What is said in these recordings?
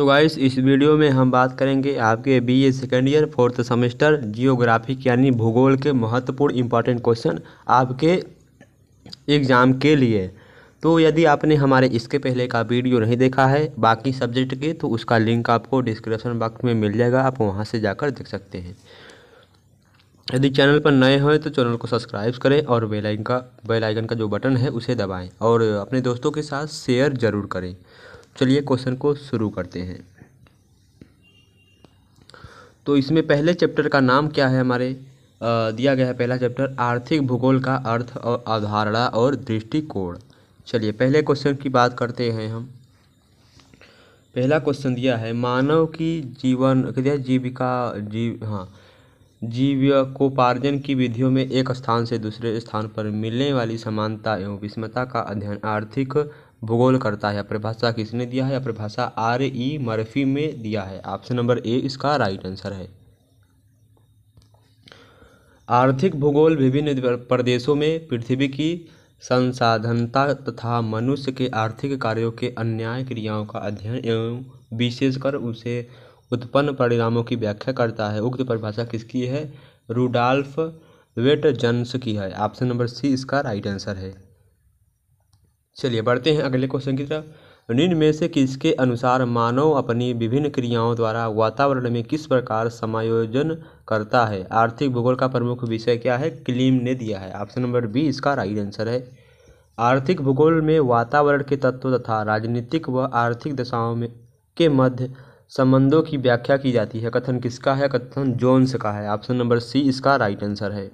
तो गाइस इस वीडियो में हम बात करेंगे आपके BA second year fourth semester geographic यानी भूगोल के महत्वपूर्ण इंपॉर्टेंट क्वेश्चन आपके एग्ज़ाम के लिए तो यदि आपने हमारे इसके पहले का वीडियो नहीं देखा है बाकी सब्जेक्ट के तो उसका लिंक आपको डिस्क्रिप्शन बॉक्स में मिल जाएगा आप वहाँ से जाकर देख सकते हैं यदि चैनल पर नए हों तो चैनल को सब्सक्राइब करें और बेलाइन का बेलाइकन का जो बटन है उसे दबाएँ और अपने दोस्तों के साथ शेयर ज़रूर करें चलिए क्वेश्चन को शुरू करते हैं तो इसमें पहले चैप्टर का नाम क्या है हमारे दिया गया है पहला चैप्टर आर्थिक भूगोल का अर्थ और अवधारणा और दृष्टिकोण चलिए पहले क्वेश्चन की बात करते हैं हम पहला क्वेश्चन दिया है मानव की जीवन क्या जीविका जीव हाँ पार्जन की विधियों में एक स्थान से दूसरे स्थान पर मिलने वाली समानता एवं विषमता का अध्ययन आर्थिक भूगोल करता है परिभाषा किसने दिया है परिभाषा आर ई मर्फी में दिया है ऑप्शन नंबर ए इसका राइट आंसर है आर्थिक भूगोल विभिन्न प्रदेशों में पृथ्वी की संसाधनता तथा मनुष्य के आर्थिक कार्यों के अन्याय क्रियाओं का अध्ययन एवं विशेषकर उसे उत्पन्न परिणामों की व्याख्या करता है उक्त परिभाषा किसकी है रूडाल्फ वेट जन्स की है ऑप्शन नंबर सी इसका राइट आंसर है चलिए बढ़ते हैं अगले क्वेश्चन की तरफ निम्न में से किसके अनुसार मानव अपनी विभिन्न क्रियाओं द्वारा वातावरण में किस प्रकार समायोजन करता है आर्थिक भूगोल का प्रमुख विषय क्या है क्लीम ने दिया है ऑप्शन नंबर बी इसका राइट आंसर है आर्थिक भूगोल में वातावरण के तत्व तथा राजनीतिक व आर्थिक दशाओं में के मध्य संबंधों की व्याख्या की जाती है कथन किसका है कथन जोन्स का है ऑप्शन नंबर सी इसका राइट आंसर है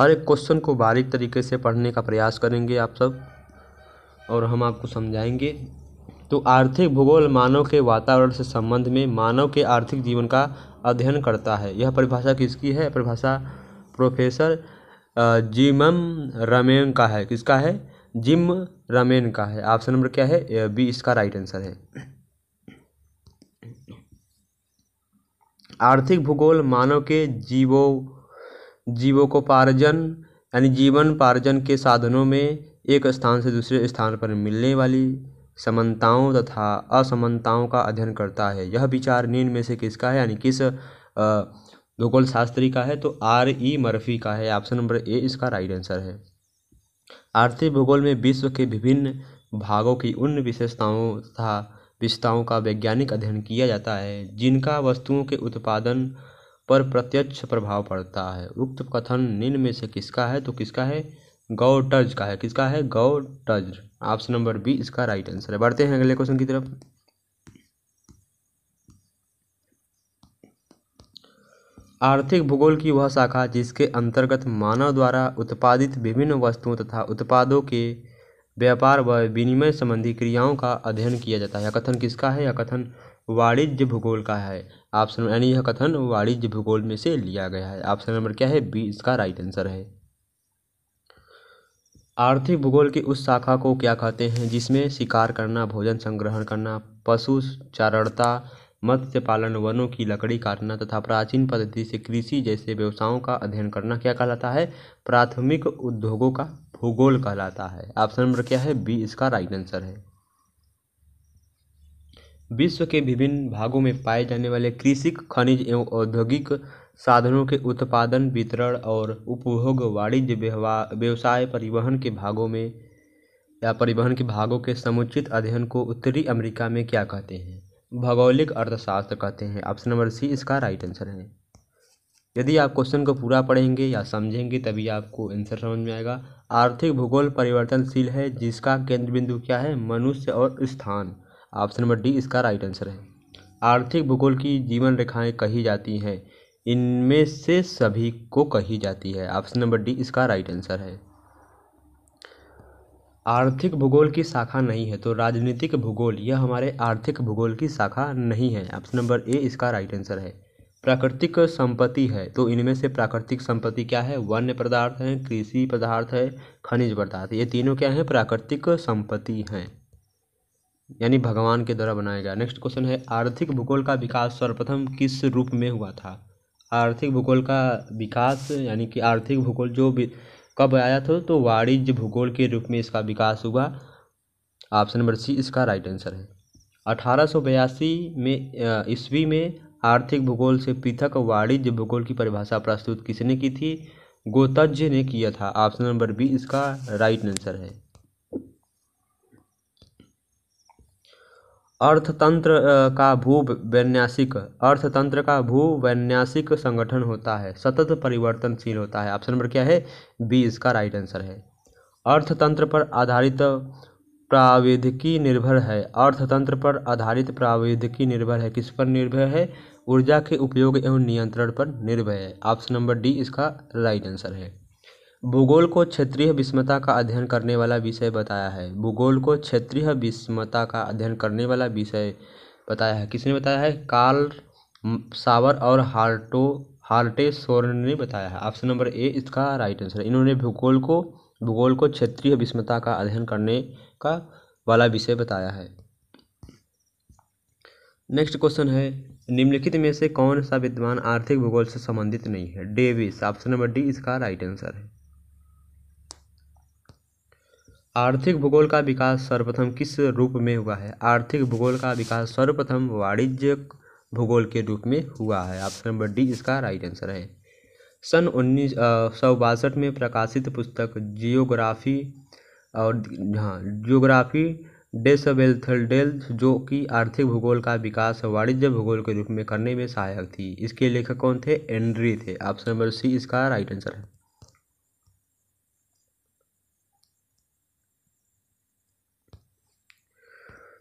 हर एक क्वेश्चन को बारीक तरीके से पढ़ने का प्रयास करेंगे आप सब और हम आपको समझाएंगे तो आर्थिक भूगोल मानव के वातावरण से संबंध में मानव के आर्थिक जीवन का अध्ययन करता है यह परिभाषा किसकी है परिभाषा प्रोफेसर जिमम रमेन का है किसका है जिम रमेन का है ऑप्शन नंबर क्या है बी इसका राइट आंसर है आर्थिक भूगोल मानव के जीवों जीवकोपार्जन यानी जीवन पार्जन के साधनों में एक स्थान से दूसरे स्थान पर मिलने वाली समानताओं तथा असमानताओं का अध्ययन करता है यह विचार नींद में से किसका है यानी किस भूगोल शास्त्री का है तो आर ई मर्फी का है ऑप्शन नंबर ए इसका राइट आंसर है आर्थिक भूगोल में विश्व के विभिन्न भागों की उन विशेषताओं तथा विशेषताओं का वैज्ञानिक अध्ययन किया जाता है जिनका वस्तुओं के उत्पादन पर प्रत्यक्ष प्रभाव पड़ता है उक्त कथन निम्न में से किसका है तो किसका है गौटज का है किसका है गौटज ऑप्शन नंबर बी इसका राइट आंसर है बढ़ते हैं अगले क्वेश्चन की तरफ आर्थिक भूगोल की वह शाखा जिसके अंतर्गत मानव द्वारा उत्पादित विभिन्न वस्तुओं तथा उत्पादों के व्यापार व विनिमय संबंधी क्रियाओं का अध्ययन किया जाता है यह कथन किसका है यह कथन वाणिज्य भूगोल का है ऑप्शन यानी यह कथन वाणिज्य भूगोल में से लिया गया है ऑप्शन नंबर क्या है बी इसका राइट आंसर है आर्थिक भूगोल की उस शाखा को क्या कहते हैं जिसमें शिकार करना भोजन संग्रहण करना पशु चारणता मत्स्य पालन वनों की लकड़ी काटना तथा प्राचीन पद्धति से कृषि जैसे व्यवसायों का अध्ययन करना क्या कहलाता है प्राथमिक उद्योगों का भूगोल कहलाता है ऑप्शन नंबर क्या है बी इसका राइट आंसर है विश्व के विभिन्न भागों में पाए जाने वाले कृषि खनिज एवं औद्योगिक साधनों के उत्पादन वितरण और उपभोग वाणिज्य व्यवसाय परिवहन के भागों में या परिवहन के भागों के समुचित अध्ययन को उत्तरी अमेरिका में क्या कहते हैं भौगोलिक अर्थशास्त्र कहते हैं ऑप्शन नंबर सी इसका राइट आंसर है यदि आप क्वेश्चन को पूरा पढ़ेंगे या समझेंगे तभी आपको आंसर समझ में आएगा आर्थिक भूगोल परिवर्तनशील है जिसका केंद्र बिंदु क्या है मनुष्य और स्थान ऑप्शन नंबर डी इसका राइट आंसर है आर्थिक भूगोल की जीवन रेखाएं कही जाती हैं इनमें से सभी को कही जाती है ऑप्शन नंबर डी इसका राइट आंसर है आर्थिक भूगोल की शाखा नहीं है तो राजनीतिक भूगोल यह हमारे आर्थिक भूगोल की शाखा नहीं है ऑप्शन नंबर ए इसका राइट आंसर है प्राकृतिक संपत्ति है तो इनमें से प्राकृतिक संपत्ति क्या है वन्य पदार्थ है कृषि पदार्थ है खनिज पदार्थ ये तीनों क्या हैं प्राकृतिक संपत्ति हैं यानी भगवान के द्वारा बनाया गया नेक्स्ट क्वेश्चन है आर्थिक भूगोल का विकास सर्वप्रथम किस रूप में हुआ था आर्थिक भूगोल का विकास यानी कि आर्थिक भूगोल जो कब आया था तो वाणिज्य भूगोल के रूप में इसका विकास हुआ ऑप्शन नंबर सी इसका राइट आंसर है अठारह में ईस्वी में आर्थिक भूगोल से पृथक वाणिज्य भूगोल की परिभाषा प्रस्तुत किसने की थी गोतज्ञ ने किया था ऑप्शन नंबर बी इसका राइट आंसर है अर्थतंत्र का भू वैन्यासिक अर्थतंत्र का भू वैन्यासिक संगठन होता है सतत परिवर्तनशील होता है ऑप्शन नंबर क्या है बी इसका राइट आंसर है अर्थतंत्र पर आधारित प्राविधिकी निर्भर है अर्थतंत्र पर आधारित प्राविधिकी निर्भर है किस पर निर्भर है ऊर्जा के उपयोग एवं नियंत्रण पर निर्भर है ऑप्शन नंबर डी इसका राइट आंसर है भूगोल को क्षेत्रीय विषमता का अध्ययन करने वाला विषय बताया है भूगोल को क्षेत्रीय विषमता का अध्ययन करने वाला विषय बताया है किसने बताया है कार्ल सावर और हार्टो हार्टे सोर्न ने बताया है ऑप्शन नंबर ए इसका राइट आंसर है इन्होंने भूगोल को भूगोल को क्षेत्रीय विषमता का अध्ययन करने का वाला विषय बताया है नेक्स्ट क्वेश्चन है निम्नलिखित में से कौन सा विद्वान आर्थिक भूगोल से संबंधित नहीं है डेविस ऑप्शन नंबर डी इसका राइट आंसर है आर्थिक भूगोल का विकास सर्वप्रथम किस रूप में हुआ है आर्थिक भूगोल का विकास सर्वप्रथम वाणिज्य भूगोल के रूप में हुआ है ऑप्शन नंबर डी इसका राइट आंसर है सन उन्नीस सौ बासठ में प्रकाशित पुस्तक जियोग्राफी और हाँ जियोग्राफी डेसवेल्थलडेल जो कि आर्थिक भूगोल का विकास वाणिज्य भूगोल के रूप में करने में सहायक थी इसके लेखक कौन थे एंड्री थे ऑप्शन नंबर सी इसका राइट आंसर है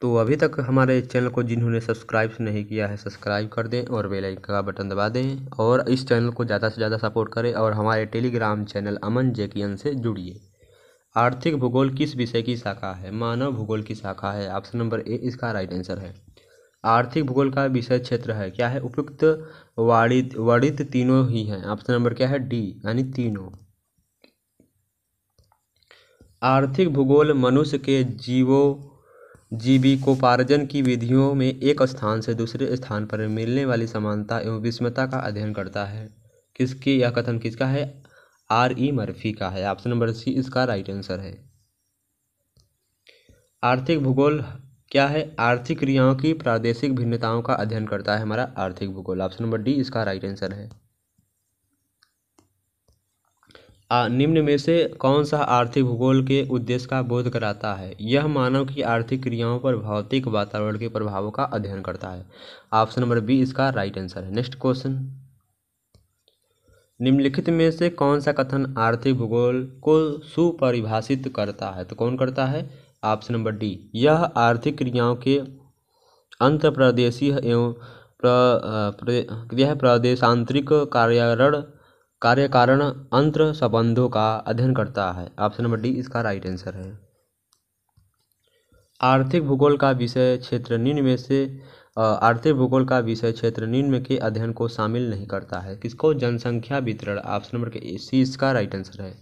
तो अभी तक हमारे चैनल को जिन्होंने सब्सक्राइब नहीं किया है सब्सक्राइब कर दें और बेल आइकन का बटन दबा दें और इस चैनल को ज़्यादा से ज़्यादा सपोर्ट करें और हमारे टेलीग्राम चैनल अमन जेकियन से जुड़िए आर्थिक भूगोल किस विषय की शाखा है मानव भूगोल की शाखा है ऑप्शन नंबर ए इसका राइट आंसर है आर्थिक भूगोल का विषय क्षेत्र है क्या है उपयुक्त वाणित वर्णित तीनों ही हैं ऑप्शन नंबर क्या है डी यानी तीनों आर्थिक भूगोल मनुष्य के जीवों जीविकोपार्जन की विधियों में एक स्थान से दूसरे स्थान पर मिलने वाली समानता एवं विषमता का अध्ययन करता है किसके यह कथन किसका है आर ई मर्फी का है ऑप्शन नंबर सी इसका राइट आंसर है आर्थिक भूगोल क्या है आर्थिक क्रियाओं की प्रादेशिक भिन्नताओं का अध्ययन करता है हमारा आर्थिक भूगोल ऑप्शन नंबर डी इसका राइट आंसर है निम्न में से कौन सा आर्थिक भूगोल के उद्देश्य का बोध कराता है यह मानव की आर्थिक क्रियाओं पर भौतिक वातावरण के प्रभावों का अध्ययन करता है ऑप्शन नंबर बी इसका राइट आंसर है नेक्स्ट क्वेश्चन निम्नलिखित में से कौन सा कथन आर्थिक भूगोल को सुपरिभाषित करता है तो कौन करता है ऑप्शन नंबर डी यह आर्थिक क्रियाओं के अंत प्रदेशी एवं यह प्रदेशांतरिक कार्यारण कार्य कारण अंतर संबंधों का अध्ययन करता है ऑप्शन नंबर डी इसका राइट आंसर है आर्थिक भूगोल का विषय क्षेत्र निम्न में से आर्थिक भूगोल का विषय क्षेत्र निम्न के अध्ययन को शामिल नहीं करता है किसको जनसंख्या वितरण ऑप्शन नंबर के सी इसका राइट आंसर है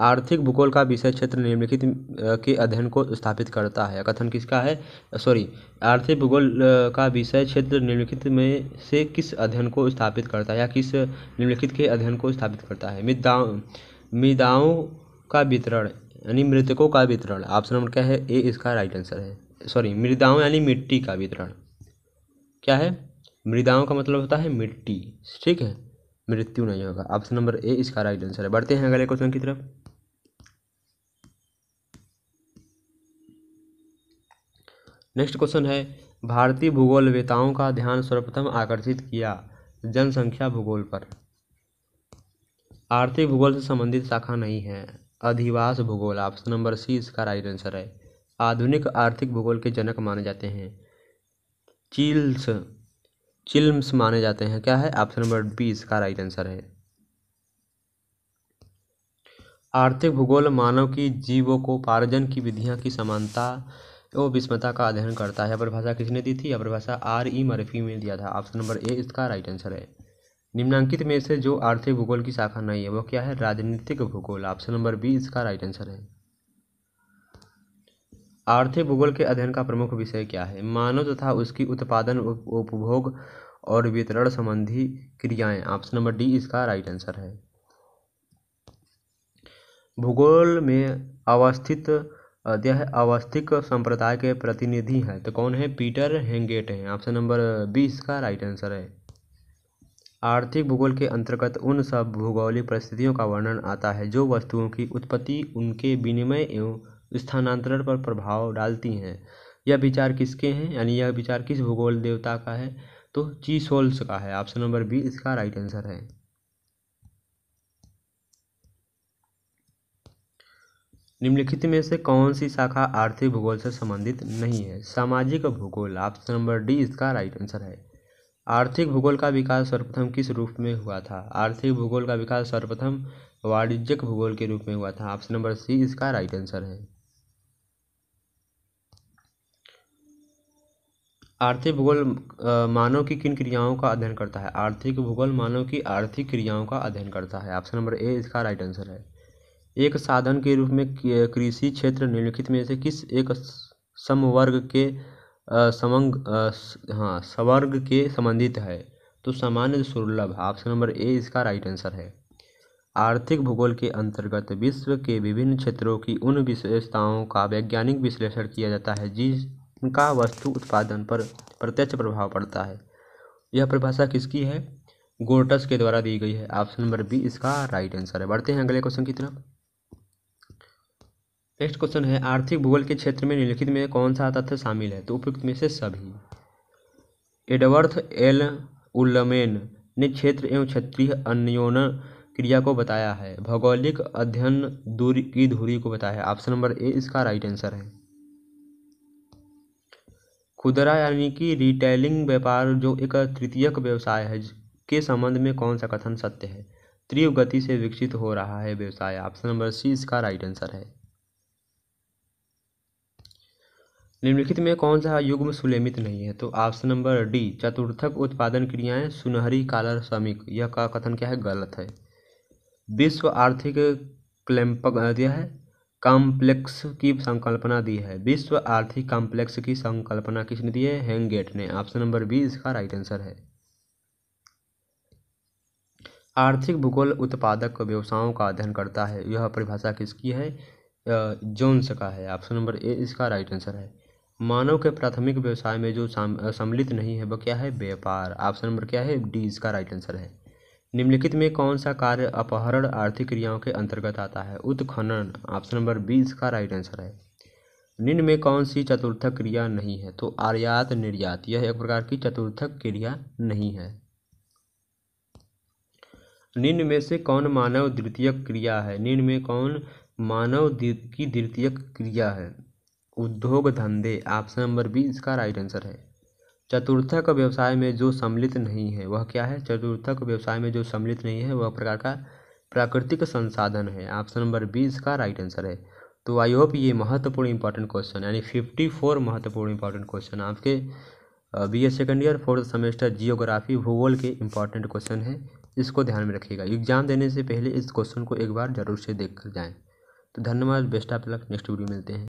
आर्थिक भूगोल का विषय क्षेत्र निम्नलिखित के अध्ययन को स्थापित करता है कथन किसका है सॉरी आर्थिक भूगोल का विषय क्षेत्र निम्नलिखित में से किस अध्ययन को स्थापित करता है या किस निम्नलिखित के अध्ययन को स्थापित करता है मृदाओं मृदाओं का वितरण यानी मृतकों का वितरण ऑप्शन नंबर क्या है ए इसका राइट आंसर है सॉरी मृदाओं यानी मिट्टी का वितरण क्या है मृदाओं का मतलब होता है मिट्टी ठीक है मृत्यु नहीं होगा ऑप्शन नंबर ए इसका राइट आंसर है बढ़ते हैं अगले क्वेश्चन की तरफ नेक्स्ट क्वेश्चन है भारतीय भूगोलवेताओं का ध्यान सर्वप्रथम आकर्षित किया जनसंख्या भूगोल पर आर्थिक भूगोल से संबंधित शाखा नहीं है अधिवास भूगोल ऑप्शन नंबर सी इसका राइट आंसर है आधुनिक आर्थिक भूगोल के जनक माने जाते हैं चिल्स चिल्म्स माने जाते हैं क्या है ऑप्शन नंबर बी इसका राइट आंसर है आर्थिक भूगोल मानव की जीवों को पार्जन की विधियां की समानता वो विषमता का अध्ययन करता है परिभाषा किसने दी थी यह परिभाषा आर ई मरफी में दिया था ऑप्शन नंबर ए इसका राइट आंसर है निम्नांकित में से जो आर्थिक भूगोल की शाखा नहीं है वो क्या है राजनीतिक भूगोल ऑप्शन नंबर बी इसका राइट आंसर है आर्थिक भूगोल के अध्ययन का प्रमुख विषय क्या है मानव तथा उसकी उत्पादन उपभोग और वितरण संबंधी क्रियाएं ऑप्शन नंबर डी इसका राइट आंसर है भूगोल में अवस्थित यह अवस्थिक संप्रदाय के प्रतिनिधि हैं तो कौन है पीटर हेंगेट हैं ऑप्शन नंबर बी इसका राइट आंसर है आर्थिक भूगोल के अंतर्गत उन सब भूगोलिक परिस्थितियों का वर्णन आता है जो वस्तुओं की उत्पत्ति उनके विनिमय एवं स्थानांतरण पर प्रभाव डालती हैं यह विचार किसके हैं यानी यह विचार किस भूगोल देवता का है तो चीसोल्स का है ऑप्शन नंबर बी इसका राइट आंसर है निम्नलिखित में से कौन सी शाखा आर्थिक भूगोल से संबंधित नहीं है सामाजिक भूगोल ऑप्शन नंबर डी इसका राइट आंसर है आर्थिक भूगोल का विकास सर्वप्रथम किस रूप में हुआ था आर्थिक भूगोल का विकास सर्वप्रथम वाणिज्यिक भूगोल के रूप में हुआ था ऑप्शन नंबर सी इसका राइट आंसर है आर्थिक भूगोल मानव की किन क्रियाओं का अध्ययन करता है आर्थिक भूगोल मानव की आर्थिक क्रियाओं का अध्ययन करता है ऑप्शन नंबर ए इसका राइट आंसर है एक साधन के रूप में कृषि क्षेत्र निम्नलिखित में से किस एक समवर्ग के समंग हाँ सवर्ग के संबंधित है तो सामान्य सुलभ ऑप्शन नंबर ए इसका राइट आंसर है आर्थिक भूगोल के अंतर्गत विश्व के विभिन्न क्षेत्रों की उन विशेषताओं का वैज्ञानिक विश्लेषण किया जाता है जिनका वस्तु उत्पादन पर प्रत्यक्ष प्रभाव पड़ता है यह परिभाषा किसकी है गोटस के द्वारा दी गई है ऑप्शन नंबर बी इसका राइट आंसर है बढ़ते हैं अगले क्वेश्चन की तरफ नेक्स्ट क्वेश्चन है आर्थिक भूगोल के क्षेत्र में निम्नलिखित में कौन सा तथ्य शामिल है तो उपयुक्त में से सभी एडवर्थ एल उल्लमेन ने क्षेत्र एवं क्षेत्रीय अन्योन क्रिया को बताया है भौगोलिक अध्ययन दूरी की धुरी को बताया है ऑप्शन नंबर ए इसका राइट आंसर है खुदरा यानी कि रिटेलिंग व्यापार जो एक तृतीयक व्यवसाय है के संबंध में कौन सा कथन सत्य है तीव्र गति से विकसित हो रहा है व्यवसाय ऑप्शन नंबर सी इसका राइट आंसर है निम्नलिखित में कौन सा युग्म सुलेमित नहीं है तो ऑप्शन नंबर डी चतुर्थक उत्पादन क्रियाएं सुनहरी कालर श्रमिक यह का कथन क्या है गलत है विश्व आर्थिक क्लैम्पक दिया है कॉम्प्लेक्स की संकल्पना दी है विश्व आर्थिक कॉम्प्लेक्स की संकल्पना किसने दी है हैंगेट ने ऑप्शन नंबर बी इसका राइट आंसर है आर्थिक भूगोल उत्पादक व्यवसायों का अध्ययन करता है यह परिभाषा किसकी है जोन्स का है ऑप्शन नंबर ए इसका राइट आंसर है मानव के प्राथमिक व्यवसाय में जो सम्मिलित नहीं है वह क्या है व्यापार ऑप्शन नंबर क्या है डी इसका राइट आंसर है निम्नलिखित में कौन सा कार्य अपहरण आर्थिक क्रियाओं के अंतर्गत आता है उत्खनन ऑप्शन नंबर बी इसका राइट आंसर है निम्न में कौन सी चतुर्थक क्रिया नहीं है तो आर्यात निर्यात यह एक प्रकार की चतुर्थक क्रिया नहीं है निम्न में से कौन मानव द्वितीय क्रिया है निम्न में कौन मानव की द्वितीय क्रिया है उद्योग धंधे ऑप्शन नंबर बी इसका राइट आंसर है चतुर्थक व्यवसाय में जो सम्मिलित नहीं है वह क्या है चतुर्थक व्यवसाय में जो सम्मिलित नहीं है वह प्रकार का प्राकृतिक संसाधन है ऑप्शन नंबर बी इसका राइट आंसर है तो आई होप ये महत्वपूर्ण इंपॉर्टेंट क्वेश्चन यानी फिफ्टी फोर महत्वपूर्ण इंपॉर्टेंट क्वेश्चन आपके B S second year fourth semester geography भूगोल के इंपॉर्टेंट क्वेश्चन है इसको ध्यान में रखिएगा एग्जाम देने से पहले इस क्वेश्चन को एक बार जरूर से देख कर जाएँ तो धन्यवाद best of luck next video मिलते हैं